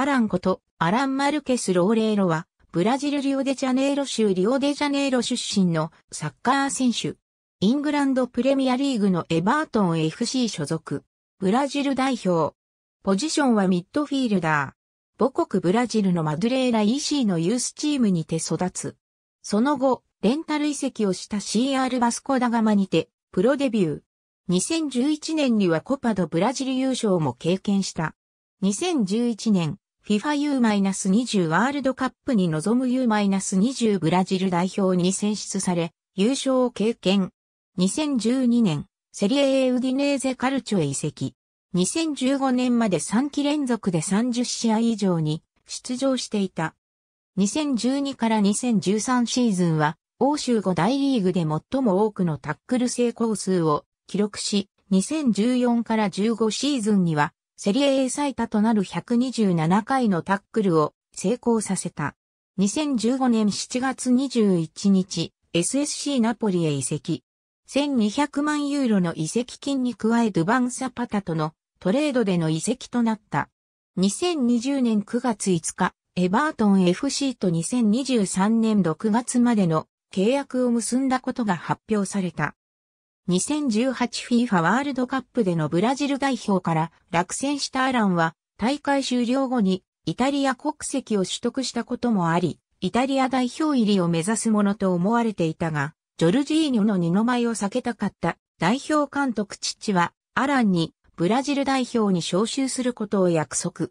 アランことアラン・マルケス・ローレーロは、ブラジルリオデジャネイロ州リオデジャネイロ出身のサッカー選手。イングランドプレミアリーグのエバートン FC 所属。ブラジル代表。ポジションはミッドフィールダー。母国ブラジルのマドレーラ EC のユースチームにて育つ。その後、レンタル移籍をした CR バスコダガマにて、プロデビュー。2011年にはコパドブラジル優勝も経験した。2011年、FIFA U-20 ワールドカップに臨む U-20 ブラジル代表に選出され、優勝を経験。2012年、セリエ A ウディネーゼカルチョへ移籍。2015年まで3期連続で30試合以上に出場していた。2012から2013シーズンは、欧州5大リーグで最も多くのタックル成功数を記録し、2014から15シーズンには、セリエ A 最多となる127回のタックルを成功させた。2015年7月21日、SSC ナポリへ移籍。1200万ユーロの移籍金に加えドゥバンサパタとのトレードでの移籍となった。2020年9月5日、エバートン FC と2023年6月までの契約を結んだことが発表された。2018FIFA ワールドカップでのブラジル代表から落選したアランは大会終了後にイタリア国籍を取得したこともあり、イタリア代表入りを目指すものと思われていたが、ジョルジーニョの二の舞を避けたかった代表監督父はアランにブラジル代表に招集することを約束。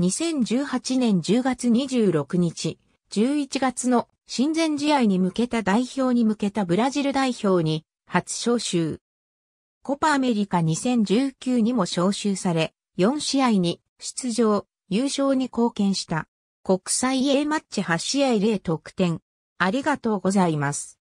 2018年10月26日、11月の親善試合に向けた代表に向けたブラジル代表に初招集。コパアメリカ2019にも招集され、4試合に出場、優勝に貢献した。国際 A マッチ8試合0得点。ありがとうございます。